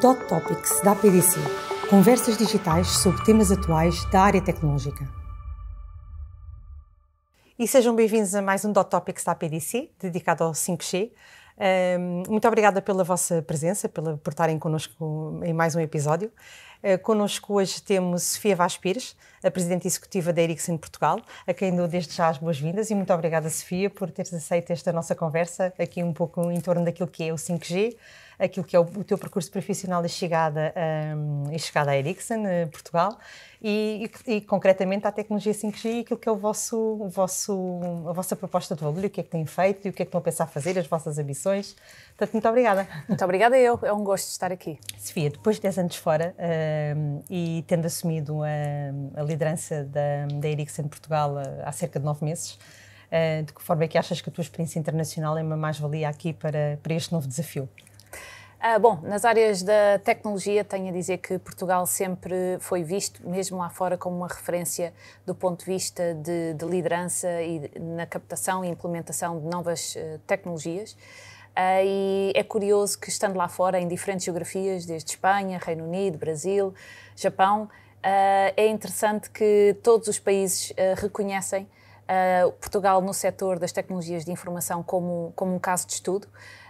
Dot Topics da APDC conversas digitais sobre temas atuais da área tecnológica. E sejam bem-vindos a mais um Dot Topics da APDC, dedicado ao 5G. Ehm, muito obrigada pela vossa presença, pela, por estarem connosco em mais um episódio. Eh, Conosco hoje temos Sofia Vaz Pires, a Presidente Executiva da Ericsson Portugal, a quem dou desde já as boas-vindas e muito obrigada, Sofia, por teres aceito esta nossa conversa aqui um pouco em torno daquilo que é o 5G, aquilo que é o, o teu percurso profissional e chegada, um, chegada à Ericsson, eh, Portugal, e, e, e, concretamente à tecnologia 5G e aquilo que é o vosso, o vosso, a vossa proposta de valor, o que é que têm feito e o que é que estão a pensar fazer, as vossas ambições. Portanto, muito obrigada. Muito obrigada, eu. É um gosto estar aqui. Sofia, depois de 10 anos fora um, e tendo assumido a, hum, a liderança da, da Ericsson Portugal eh, há cerca de 9 meses, eh, de que forma é que achas que a tua experiência internacional é uma mais-valia aqui para, para este novo desafio? Ah, bom, nas áreas da tecnologia, tenho a dizer que Portugal sempre foi visto, mesmo lá fora, como uma referência do ponto de vista de, de liderança e na captação e implementação de novas uh, tecnologias. Uh, e é curioso que, estando lá fora, em diferentes geografias, desde Espanha, Reino Unido, Brasil, Japão, uh, é interessante que todos os países reconhecem Portugal no setor das tecnologias de informação como, como um caso de estudo.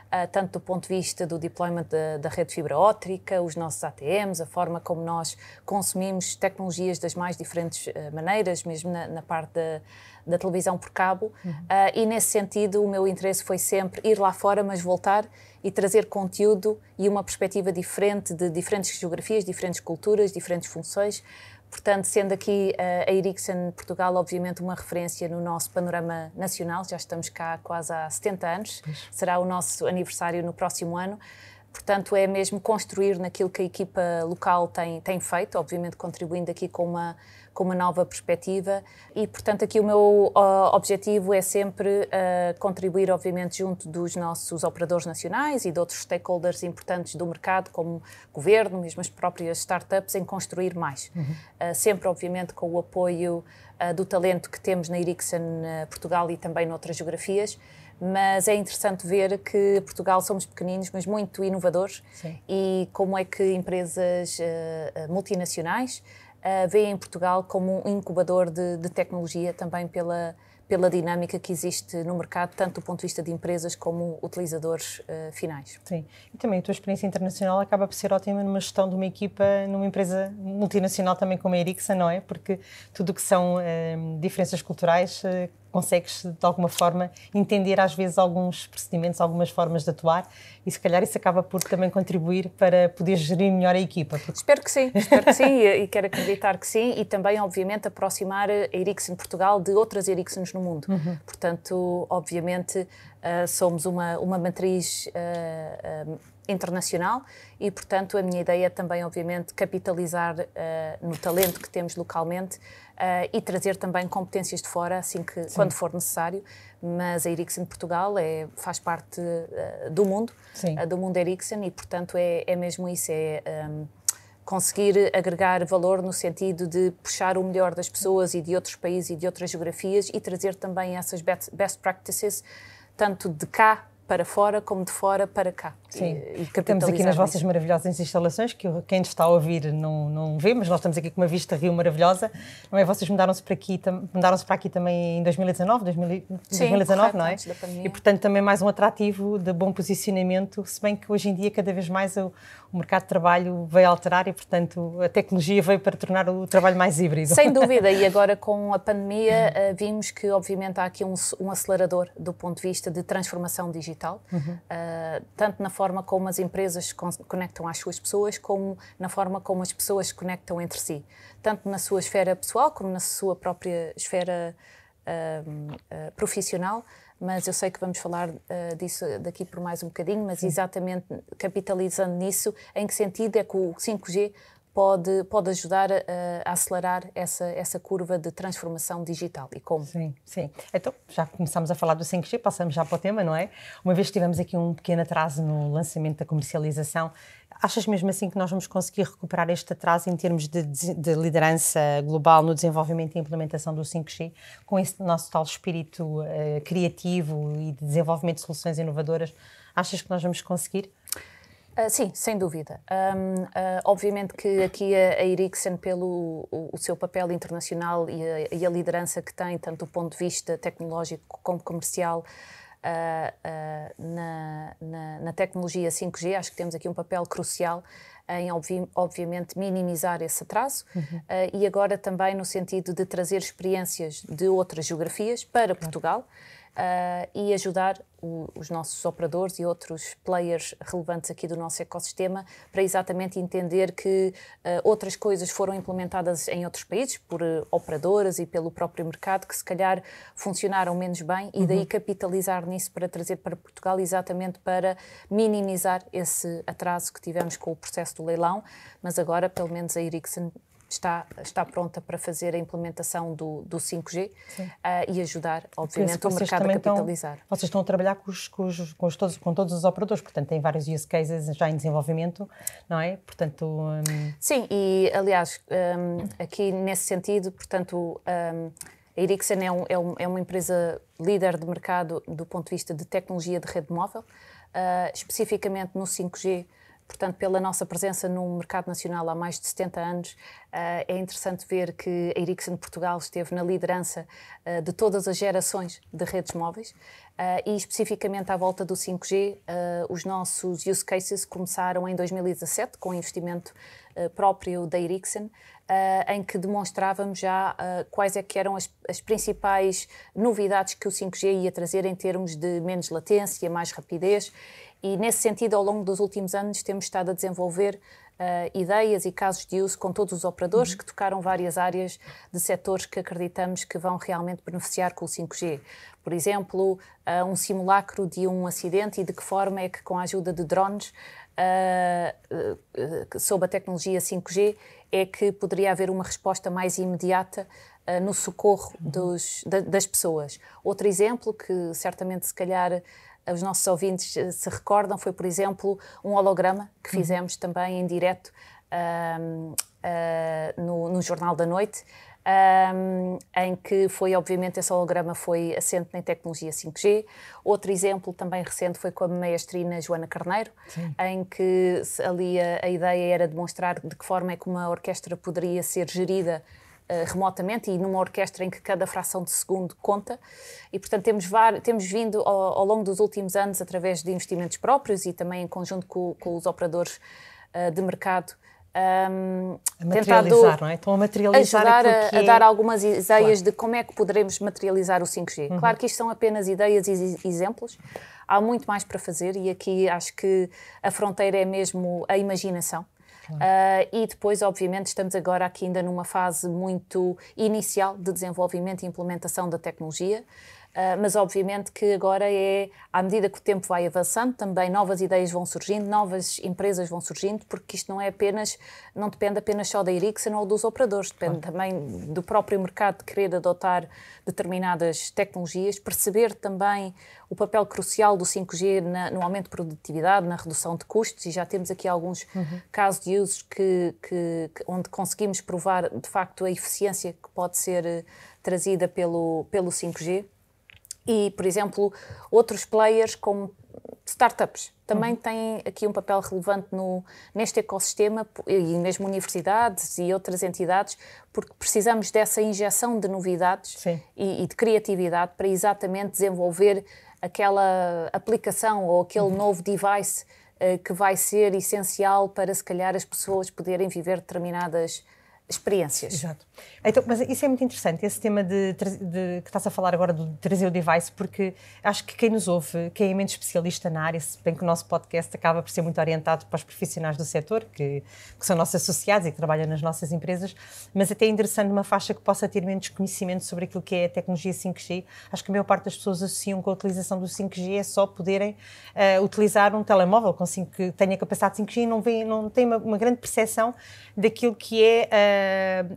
Ah, tanto do ponto de vista do deployment da, da rede fibra óptica, os nossos ATMs, a forma como nós consumimos tecnologias das mais diferentes ah, maneiras, mesmo na, na parte da, da, televisão por cabo. Uhum. Ah, e nesse sentido, o meu interesse foi sempre ir lá fora, mas voltar e trazer conteúdo e uma perspectiva diferente de diferentes geografias, diferentes culturas, diferentes funções Portanto, sendo aqui eh, a Ericsson Portugal, obviamente, uma referência no nosso panorama nacional, já estamos cá quase há 70 anos, pois. será o nosso aniversário no próximo ano. Portanto, é mesmo construir naquilo que a equipa local tem, tem feito, obviamente contribuindo aqui com uma, com uma nova perspectiva e, portanto, aqui o meu objetivo é sempre uh, contribuir, obviamente, junto dos nossos operadores nacionais e de outros stakeholders importantes do mercado, como governo, mesmo as próprias startups, em construir mais. Uhum. Uh, sempre, obviamente, com o apoio uh, do talento que temos na Ericsson Portugal e também noutras geografias mas é interessante ver que Portugal somos pequeninos, mas muito inovadores Sim. e como é que empresas uh, multinacionais uh, vê em Portugal como um incubador de, de tecnologia também pela, pela dinâmica que existe no mercado, tanto do ponto de vista de empresas como utilizadores uh, finais. Sim, e também a tua experiência internacional acaba por ser ótima numa gestão de uma equipa, numa empresa multinacional também como a Ericsson, não é? Porque tudo o que são uh, diferenças culturais uh, consegues, de alguma forma, entender às vezes alguns procedimentos, algumas formas de atuar e se calhar isso acaba por também contribuir para poder gerir melhor a equipa. Porque... Espero que sim, espero que sim e, quero acreditar que sim e também, obviamente, aproximar a Ericsson Portugal de outras Ericssons no mundo. Uhum. Portanto, obviamente, uh, somos uma, uma matriz. Uh, internacional e, portanto, a minha ideia é também, obviamente, capitalizar uh, no talento que temos localmente uh, e trazer também competências de fora, assim que, Sim. quando for necessário. Mas a Ericsson Portugal é, faz parte uh, do mundo, do mundo Ericsson e, portanto, é, é mesmo isso, é... Um, ehm, conseguir agregar valor no sentido de puxar o melhor das pessoas e de outros países e de outras geografias e trazer também essas best practices, tanto de cá para fora como de fora para cá. Sim, e, e estamos aqui nas vossas maravilhosas instalações, que quem está a ouvir não, não vê, mas nós estamos aqui com uma vista rio maravilhosa, não é? Vocês mudaram-se para aqui, mudaram-se para aqui também em 2019, 2000, Sim, 2019 correto, não é? E portanto também mais um atrativo de bom posicionamento, se bem que hoje em dia cada vez mais o, o mercado de trabalho veio alterar e portanto a tecnologia veio para tornar o trabalho mais híbrido. Sem dúvida, e agora com a pandemia eh, vimos que obviamente há aqui um, um acelerador do ponto de vista de transformação digital digital, uhum. Eh, tanto na forma como as empresas conectam às suas pessoas, como na forma como as pessoas conectam entre si, tanto na sua esfera pessoal como na sua própria esfera ehm, eh, profissional mas eu sei que vamos falar uh, disso daqui por mais um bocadinho, mas Sim. exatamente capitalizando nisso, em que sentido é que o 5G pode, pode ajudar a, a, acelerar essa, essa curva de transformação digital e como? Sim, sim. Então, já começámos a falar do 5G, passamos já para o tema, não é? Uma vez que tivemos aqui um pequeno atraso no lançamento da comercialização, achas mesmo assim que nós vamos conseguir recuperar este atraso em termos de, de liderança global no desenvolvimento e implementação do 5G, com esse nosso tal espírito uh, criativo e de desenvolvimento de soluções inovadoras? Achas que nós vamos conseguir? Uh, sim, sem dúvida. Um, uh, ah, obviamente que aqui a, a Ericsson, pelo o, o, seu papel internacional e a, e a, liderança que tem, tanto do ponto de vista tecnológico como comercial, uh, na, na, na, tecnologia 5G, acho que temos aqui um papel crucial em, obvi obviamente, minimizar esse atraso uhum. e agora também no sentido de trazer experiências de outras geografias para Portugal uh, e ajudar o, os nossos operadores e outros players relevantes aqui do nosso ecossistema para exatamente entender que uh, outras coisas foram implementadas em outros países por uh, operadoras e pelo próprio mercado que se calhar funcionaram menos bem e uhum. daí capitalizar nisso para trazer para Portugal exatamente para minimizar esse atraso que tivemos com o processo do leilão, mas agora pelo menos a Ericsson está, está pronta para fazer a implementação do, do 5G uh, ah, e ajudar, obviamente, o mercado a capitalizar. Estão, vocês estão a trabalhar com, os, com, os, com, os todos, com, todos, os operadores, portanto, têm vários use cases já em desenvolvimento, não é? Portanto, um... Sim, e aliás, um, aqui nesse sentido, portanto, um, a Ericsson é, é, um, é, uma empresa líder de mercado do ponto de vista de tecnologia de rede móvel, uh, especificamente no 5G Portanto, pela nossa presença no mercado nacional há mais de 70 anos, eh, é interessante ver que a Ericsson Portugal esteve na liderança eh, de todas as gerações de redes móveis eh, e, especificamente à volta do 5G, os nossos use cases começaram em 2017 com o investimento próprio da Ericsson, em que demonstrávamos já quais é que eram as, as principais novidades que o 5G ia trazer em termos de menos latência, mais rapidez e, nesse sentido, ao longo dos últimos anos, temos estado a desenvolver uh, ideias e casos de uso com todos os operadores uhum. que tocaram várias áreas de setores que acreditamos que vão realmente beneficiar com o 5G. Por exemplo, uh, um simulacro de um acidente e de que forma é que, com a ajuda de drones, uh, sob a tecnologia 5G, é que poderia haver uma resposta mais imediata no socorro uhum. dos, das pessoas. Outro exemplo que certamente se calhar os nossos ouvintes eh, se recordam, foi, por exemplo, um holograma que uhum. fizemos uhum. também em direto um, uh, ah, no, no, Jornal da Noite, um, em que foi, obviamente, esse holograma foi assente na tecnologia 5G. Outro exemplo também recente foi com a maestrina Joana Carneiro, Sim. em que ali a, a ideia era demonstrar de que forma é que uma orquestra poderia ser gerida eh, remotamente e numa orquestra em que cada fração de segundo conta. E, portanto, temos, temos vindo ao, ao, longo dos últimos anos, através de investimentos próprios e também em conjunto com, com os operadores uh, de mercado, um, ehm, a materializar, não é? Estão a materializar ajudar a, que... a, é dar algumas ideias claro. de como é que poderemos materializar o 5G. Uhum. Claro que isto são apenas ideias e exemplos, há muito mais para fazer e aqui acho que a fronteira é mesmo a imaginação. Claro. Uh, e depois, obviamente, estamos agora aqui ainda numa fase muito inicial de desenvolvimento e implementação da tecnologia. Ah, mas obviamente que agora é, à medida que o tempo vai avançando, também novas ideias vão surgindo, novas empresas vão surgindo, porque isto não é apenas, não depende apenas só da Ericsson ou dos operadores, depende também do próprio mercado de querer adotar determinadas tecnologias, perceber também o papel crucial do 5G na, no aumento de produtividade, na redução de custos, e já temos aqui alguns uhum. casos de usos que, que, que, onde conseguimos provar de facto a eficiência que pode ser eh, trazida pelo, pelo 5G e, por exemplo, outros players como startups também uhum. têm aqui um papel relevante no, neste ecossistema e mesmo universidades e outras entidades, porque precisamos dessa injeção de novidades e, e, de criatividade para exatamente desenvolver aquela aplicação ou aquele uhum. novo device uh, que vai ser essencial para, se calhar, as pessoas poderem viver determinadas experiências. Exato. Então, mas isso é muito interessante, esse tema de, de que estás a falar agora de trazer o device, porque acho que quem nos ouve, quem é menos especialista na área, se bem que o nosso podcast acaba por ser muito orientado para os profissionais do setor, que, que são nossos associados e que trabalham nas nossas empresas, mas até é interessante uma faixa que possa ter menos conhecimento sobre aquilo que é a tecnologia 5G. Acho que a maior parte das pessoas associam com a utilização do 5G é só poderem uh, utilizar um telemóvel com 5, que tenha capacidade 5G e não, não tem uma, uma grande percepção daquilo que é uh,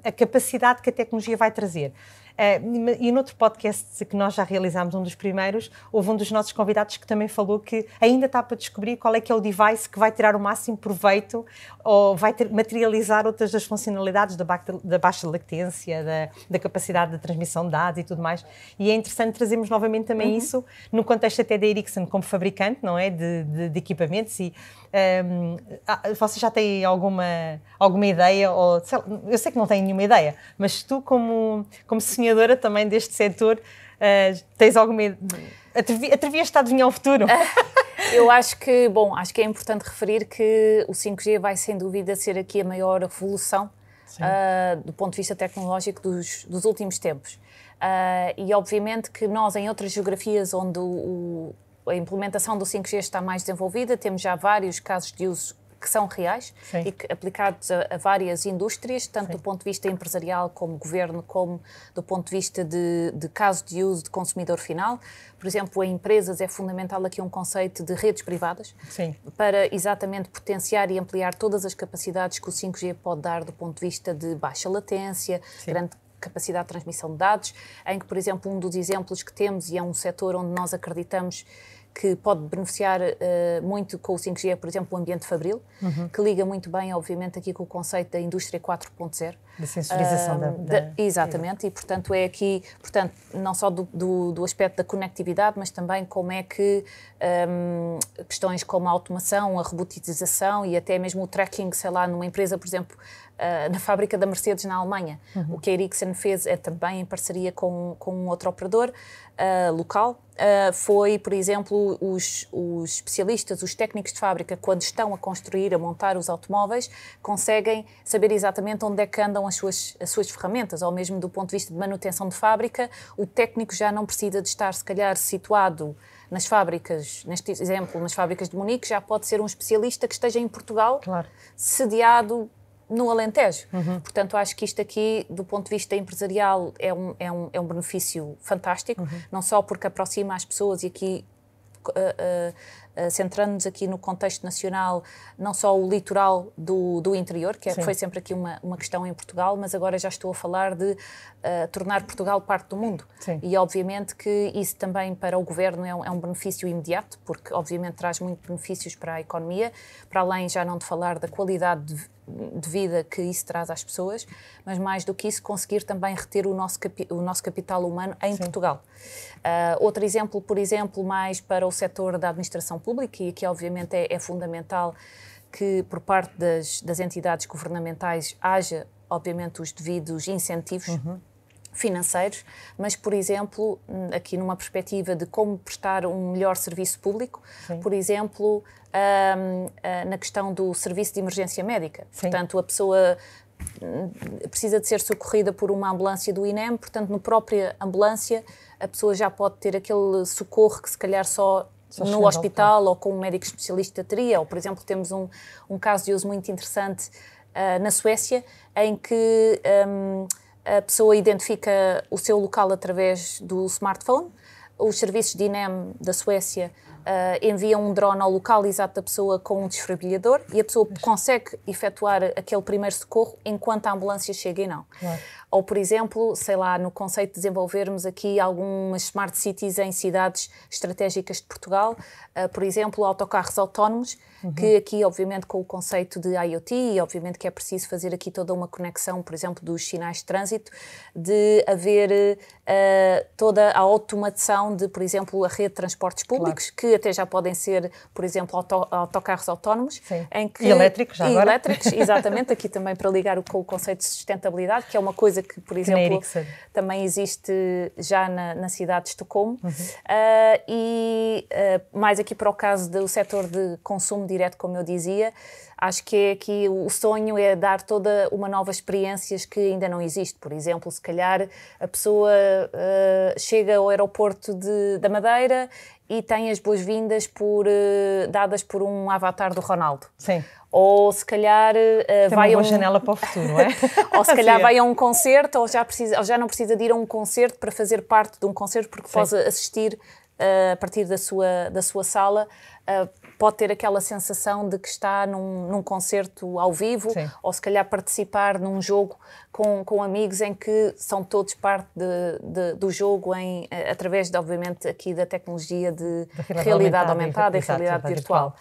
a, capacidade que a tecnologia vai trazer. Uh, e noutro podcast que nós já realizámos, um dos primeiros, houve um dos nossos convidados que também falou que ainda está para descobrir qual é que é o device que vai tirar o máximo proveito ou vai ter, materializar outras das funcionalidades da, da baixa latência, da, da, capacidade de transmissão de dados e tudo mais. E é interessante trazermos novamente também uhum. isso no contexto até da Ericsson como fabricante, não é, de, de, de equipamentos e um, ehm, vocês já têm alguma alguma ideia ou sei lá, eu sei que não têm nenhuma ideia, mas tu como como senhor também deste setor. Uh, tens alguma. Atrevi... Atrevias-te a adivinhar o futuro? Eu acho que, bom, acho que é importante referir que o 5G vai sem dúvida ser aqui a maior revolução uh, do ponto de vista tecnológico dos, dos últimos tempos. Uh, e obviamente que nós, em outras geografias onde o, a implementação do 5G está mais desenvolvida, temos já vários casos de uso que são reais Sim. e que, aplicados a, a, várias indústrias, tanto Sim. do ponto de vista empresarial como governo, como do ponto de vista de, de caso de uso de consumidor final. Por exemplo, em empresas é fundamental aqui um conceito de redes privadas Sim. para exatamente potenciar e ampliar todas as capacidades que o 5G pode dar do ponto de vista de baixa latência, grande capacidade de transmissão de dados, em que, por exemplo, um dos exemplos que temos, e é um setor onde nós acreditamos que pode beneficiar uh, muito com o 5G, por exemplo, o ambiente fabril, uhum. que liga muito bem, obviamente, aqui com o conceito da indústria 4.0. Da sensorização uh, da, da, Exatamente, e portanto é aqui, portanto, não só do, do, do aspecto da conectividade, mas também como é que um, ehm, questões como a automação, a robotização e até mesmo o tracking, sei lá, numa empresa, por exemplo, uh, na fábrica da Mercedes na Alemanha. Uhum. O que a Ericsson fez é também em parceria com, com um outro operador ah, local, uh, foi, por exemplo, os, os, especialistas, os técnicos de fábrica, quando estão a construir, a montar os automóveis, conseguem saber exatamente onde é que andam as suas, as suas ferramentas, ou mesmo do ponto de vista de manutenção de fábrica, o técnico já não precisa de estar, se calhar, situado nas fábricas, neste exemplo, nas fábricas de Munique, já pode ser um especialista que esteja em Portugal, claro. sediado no Alentejo. Uhum. Portanto, acho que isto aqui, do ponto de vista empresarial, é um, é um, é um benefício fantástico, uhum. não só porque aproxima as pessoas e aqui. Uh, uh, centrando-nos aqui no contexto nacional, não só o litoral do, do interior, que é, foi sempre aqui uma, uma questão em Portugal, mas agora já estou a falar de tornar Portugal parte do mundo. Sim. E obviamente que isso também para o governo é um, é um, benefício imediato, porque obviamente traz muito benefícios para a economia, para além já não de falar da qualidade de de vida que isso traz às pessoas, mas mais do que isso, conseguir também reter o nosso, capi, o nosso capital humano em Sim. Portugal. Uh, outro exemplo, por exemplo, mais para o setor da administração pública, e aqui obviamente é, é fundamental que por parte das, das, entidades governamentais haja, obviamente, os devidos incentivos. Uhum. Financeiros, mas, por exemplo, hum, aqui numa perspectiva de como prestar um melhor serviço público, Sim. por exemplo, ah, na questão do serviço de emergência médica. Sim. Portanto, a pessoa hum, precisa de ser socorrida por uma ambulância do INEM, portanto, na própria ambulância, a pessoa já pode ter aquele socorro que se calhar só só no hospital ou com um médico especialista teria, ou por exemplo temos um, um caso de uso muito interessante uh, na Suécia em que um, a pessoa identifica o seu local através do smartphone, os serviços de INEM da Suécia Uh, ah, enviam um drone ao local exato da pessoa com um desfibrilhador e a pessoa consegue efetuar aquele primeiro socorro enquanto a ambulância chega e não. Claro. Ou, por exemplo, sei lá, no conceito de desenvolvermos aqui algumas smart cities em cidades estratégicas de Portugal, uh, por exemplo, autocarros autónomos, uhum. que aqui, obviamente, com o conceito de IoT, e obviamente que é preciso fazer aqui toda uma conexão, por exemplo, dos sinais de trânsito, de haver uh, toda a automação de, por exemplo, a rede de transportes públicos, claro. que até já podem ser, por exemplo, auto, autocarros autónomos. Sim. Em que, e elétricos, já e agora. elétricos, exatamente, aqui também para ligar com o conceito de sustentabilidade, que é uma coisa coisa que, por exemplo, também existe já na, na cidade de Estocolmo. Uhum. Uh, e uh, mais aqui para o caso do setor de consumo direto, como eu dizia, Acho que é aqui o sonho é dar toda uma nova experiência que ainda não existe. Por exemplo, se calhar a pessoa uh, chega ao aeroporto de, da Madeira e tem as boas-vindas por, uh, dadas por um avatar do Ronaldo. Sim. Ou se calhar uh, vai a uma um... janela para o futuro, não é? ou se calhar Sim. vai a um concerto, ou já, precisa, ou já não precisa de ir a um concerto para fazer parte de um concerto, porque Sim. pode assistir uh, a partir da sua, da sua sala. Uh, pode ter aquela sensação de que está num, num concerto ao vivo Sim. ou se calhar participar num jogo com, com amigos em que são todos parte de, de, do jogo em, através, de, obviamente, aqui da tecnologia de da realidade aumentada, e realidade virtual. virtual.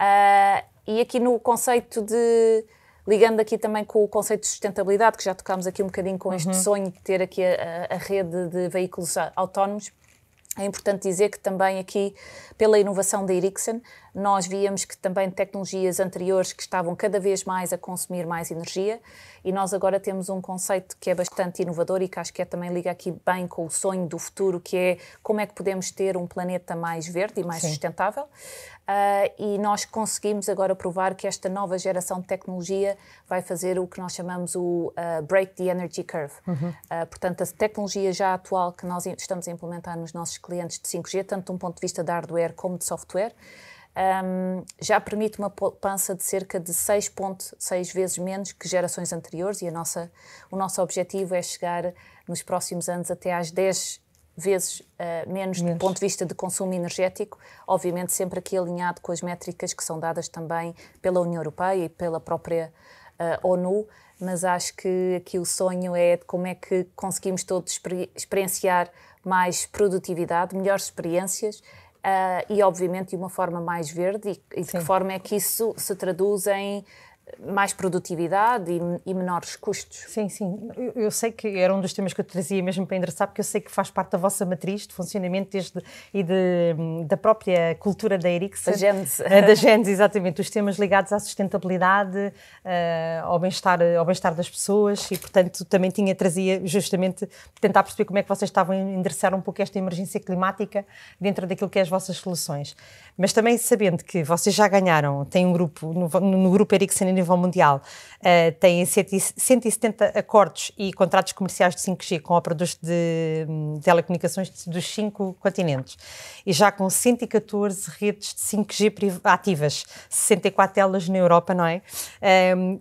Uh, e aqui no conceito de ligando aqui também com o conceito de sustentabilidade, que já tocámos aqui um bocadinho com este uhum. sonho de ter aqui a, a, rede de veículos autónomos, é importante dizer que também aqui, pela inovação da Ericsson, nós víamos que também tecnologias anteriores que estavam cada vez mais a consumir mais energia e nós agora temos um conceito que é bastante inovador e que acho que é, também liga aqui bem com o sonho do futuro, que é como é que podemos ter um planeta mais verde e mais Sim. sustentável. Uh, e nós conseguimos agora provar que esta nova geração de tecnologia vai fazer o que nós chamamos o uh, break the energy curve. Uhum. Uh, portanto, a tecnologia já atual que nós estamos a implementar nos nossos clientes de 5G, tanto de um ponto de vista de hardware como de software, um, já permite uma poupança de cerca de 6,6 vezes menos que gerações anteriores e a nossa, o nosso objetivo é chegar nos próximos anos até às 10 vezes uh, ah, menos, menos do ponto de vista de consumo energético, obviamente sempre aqui alinhado com as métricas que são dadas também pela União Europeia e pela própria uh, ONU, mas acho que aqui o sonho é de como é que conseguimos todos experienciar mais produtividade, melhores experiências Uh, e, obviamente, de uma forma mais verde, e, e de que forma é que isso se traduz em mais produtividade e, e, menores custos. Sim, sim. Eu, eu, sei que era um dos temas que eu trazia mesmo para endereçar, porque eu sei que faz parte da vossa matriz de funcionamento desde, e de, da própria cultura da Ericsson. Da Gens. Eh, da Gens, exatamente. Os temas ligados à sustentabilidade, eh, ao bem-estar ao bem das pessoas e, portanto, também tinha, trazia justamente tentar perceber como é que vocês estavam a endereçar um pouco esta emergência climática dentro daquilo que é as vossas soluções. Mas também sabendo que vocês já ganharam, tem um grupo, no, no grupo Ericsson nível mundial uh, têm 170 acordos e contratos comerciais de 5G com operadores de um, telecomunicações dos cinco continentes e já com 114 redes de 5G ativas, 64 delas na Europa, não é? Um,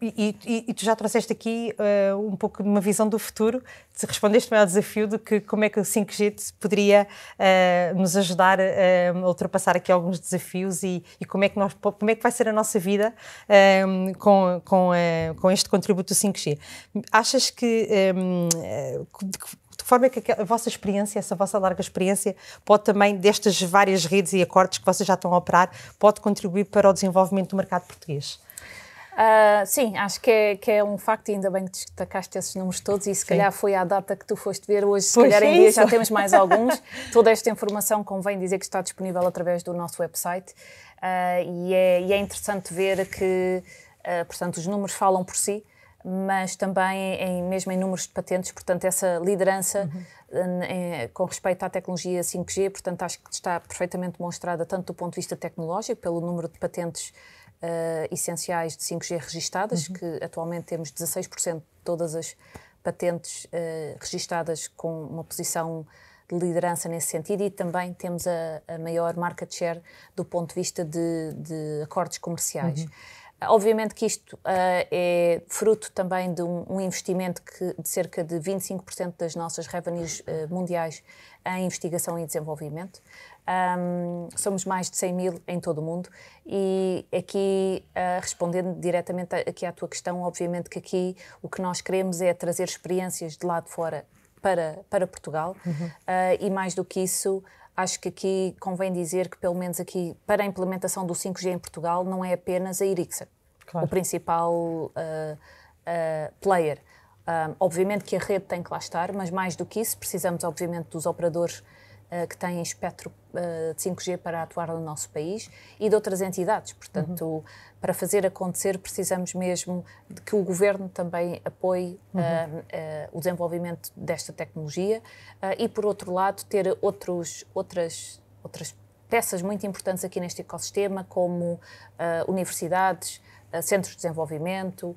e, e, e, tu já trouxeste aqui uh, um pouco de uma visão do futuro, respondeste-me ao desafio de que como é que o 5G poderia uh, nos ajudar uh, a ultrapassar aqui alguns desafios e, e, como, é que nós, como é que vai ser a nossa vida com, com, com este contributo do 5G. Achas que, um, de, de forma é que a vossa experiência, essa vossa larga experiência, pode também, destas várias redes e acordos que vocês já estão a operar, pode contribuir para o desenvolvimento do mercado português? Uh, sim, acho que é, que é um facto e ainda bem que destacaste esses números todos e se sim. calhar foi à data que tu foste ver hoje, se pois calhar é em dia já temos mais alguns. Toda esta informação convém dizer que está disponível através do nosso website uh, e, é, e, é, interessante ver que, uh, portanto, os números falam por si mas também em, mesmo em números de patentes, portanto, essa liderança uhum. em, em, com respeito à tecnologia 5G, portanto, acho que está perfeitamente demonstrada tanto do ponto de vista tecnológico, pelo número de patentes uh, essenciais de 5G registadas, uhum. que atualmente temos 16% de todas as patentes uh, registadas com uma posição de liderança nesse sentido e também temos a, a maior market share do ponto de vista de, de acordos comerciais. Uhum. Obviamente que isto uh, é fruto também de um, um investimento que, de cerca de 25% das nossas revenues uh, mundiais em investigação e desenvolvimento. Um, somos mais de 100 mil em todo o mundo e aqui, uh, respondendo diretamente aqui à tua questão, obviamente que aqui o que nós queremos é trazer experiências de lá de fora para, para Portugal uhum. uh, e mais do que isso, acho que aqui convém dizer que pelo menos aqui para a implementação do 5G em Portugal não é apenas a Ericsson claro. o principal uh, player. Um, obviamente que a rede tem que lá estar, mas mais do que isso, precisamos, obviamente, dos operadores eh, que têm espectro eh, de 5G para atuar no nosso país e de outras entidades. Portanto, uhum. para fazer acontecer, precisamos mesmo de que o governo também apoie uhum. uh, uh, o desenvolvimento desta tecnologia uh, e, por outro lado, ter outros, outras, outras peças muito importantes aqui neste ecossistema, como universidades, centros de desenvolvimento.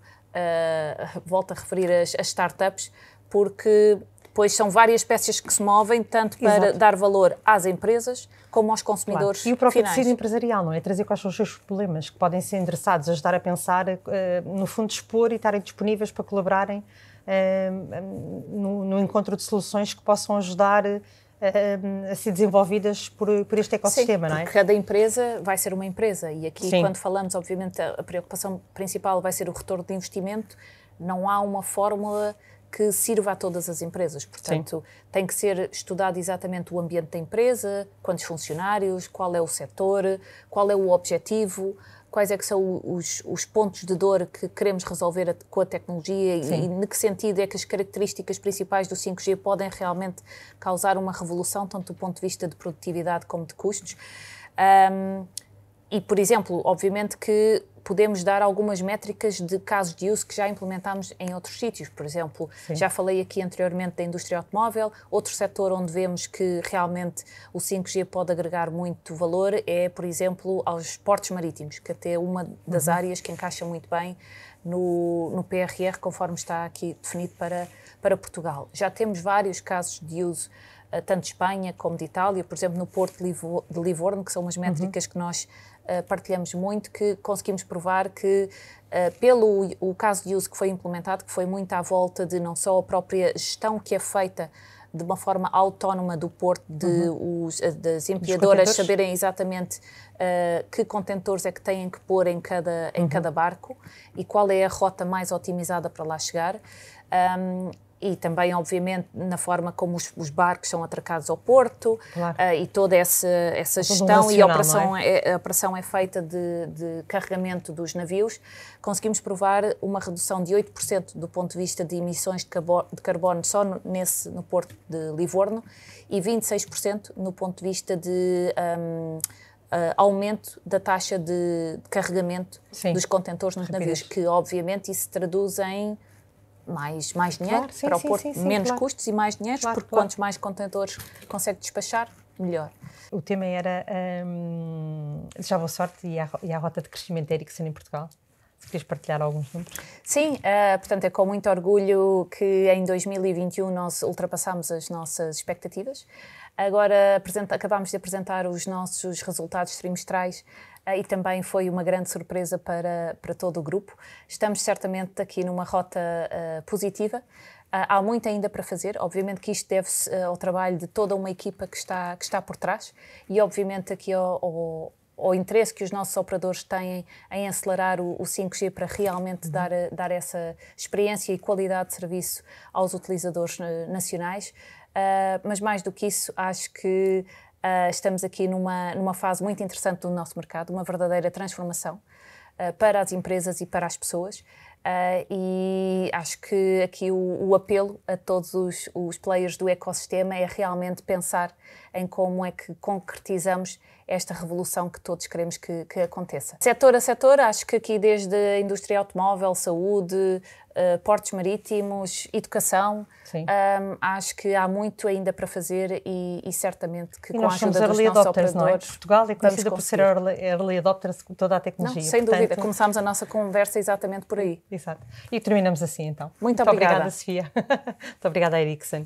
volto a referir as, as startups, porque pois são várias espécies que se movem, tanto para Exato. dar valor às empresas como aos consumidores claro. E o próprio tecido empresarial, não é? Trazer quais são os seus problemas que podem ser endereçados, ajudar a pensar, eh, no fundo expor e estarem disponíveis para colaborarem eh, no, no encontro de soluções que possam ajudar a, eh, a ser desenvolvidas por, por este ecossistema, Sim, não é? Cada empresa vai ser uma empresa e aqui, Sim. quando falamos, obviamente, a preocupação principal vai ser o retorno de investimento. Não há uma fórmula que sirva a todas as empresas. Portanto, Sim. tem que ser estudado exatamente o ambiente da empresa, quantos funcionários, qual é o setor, qual é o objetivo, quais é que são os, os pontos de dor que queremos resolver com a tecnologia e, e em que sentido é que as características principais do 5G podem realmente causar uma revolução, tanto do ponto de vista de produtividade como de custos. Um, e, por exemplo, obviamente que podemos dar algumas métricas de casos de uso que já implementámos em outros sítios. Por exemplo, Sim. já falei aqui anteriormente da indústria automóvel. Outro setor onde vemos que realmente o 5G pode agregar muito valor é, por exemplo, aos portos marítimos, que até é uma das uhum. áreas que encaixa muito bem no, no PRR, conforme está aqui definido para, para Portugal. Já temos vários casos de uso eh, tanto de Espanha como de Itália, por exemplo, no Porto de Livorno, que são umas uhum. métricas uhum. que nós eh, partilhamos muito, que conseguimos provar que eh, pelo o caso de uso que foi implementado, que foi muito à volta de não só a própria gestão que é feita de uma forma autónoma do porto, de uhum. os, eh, das empilhadoras saberem exatamente uh, que contentores é que têm que pôr em cada, uhum. em cada barco e qual é a rota mais otimizada para lá chegar. Um, e também, obviamente, na forma como os, os barcos são atracados ao porto claro. uh, e toda essa, essa gestão e a é? operação é? é? a operação é feita de, de, carregamento dos navios, conseguimos provar uma redução de 8% do ponto de vista de emissões de, carbono, de carbono só no, nesse, no porto de Livorno e 26% no ponto de vista de... Um, Uh, eh, aumento da taxa de, carregamento Sim. dos contentores nos Rapidez. navios, que obviamente isso se traduz em mais, mais dinheiro claro, sim, para o Porto, sim, sim, menos claro. custos e mais dinheiro, claro, porque quantos mais contentores consegue despachar, melhor. O tema era um, já boa sorte e a, e a rota de crescimento da Ericsson em Portugal. Se queres partilhar alguns números? Sim, uh, portanto é com muito orgulho que em 2021 nós ultrapassamos as nossas expectativas. Agora apresenta, de apresentar os nossos resultados trimestrais uh, e também foi uma grande surpresa para, para todo o grupo. Estamos certamente aqui numa rota uh, positiva. Uh, há muito ainda para fazer. Obviamente que isto deve-se uh, ao trabalho de toda uma equipa que está, que está por trás e, obviamente, aqui ao, ao, o interesse que os nossos operadores têm em acelerar o, o 5G para realmente uhum. dar, eh, dar essa experiência e qualidade de serviço aos utilizadores eh, nacionais. Uh, mas mais do que isso, acho que uh, estamos aqui numa, numa fase muito interessante do nosso mercado, uma verdadeira transformação uh, para as empresas e para as pessoas. Uh, e acho que aqui o, o apelo a todos os, os, players do ecossistema é realmente pensar em como é que concretizamos esta revolução que todos queremos que, que aconteça. Setor a setor, acho que aqui desde a indústria automóvel, saúde, eh, portos marítimos, educação. Um, acho que há muito ainda para fazer e, e certamente que e com a ajuda dos early nossos adopters, não é? Portugal é conhecida por ser early, early adopters com toda a tecnologia. Não, sem Portanto, dúvida, começámos a nossa conversa exatamente por aí. Exato. E terminamos assim então. Muito, muito obrigada. obrigada, Sofia. muito obrigada, Erickson.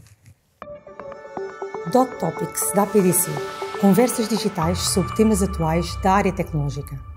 Dot Topics da PDC. Conversas digitais sobre temas atuais da área tecnológica.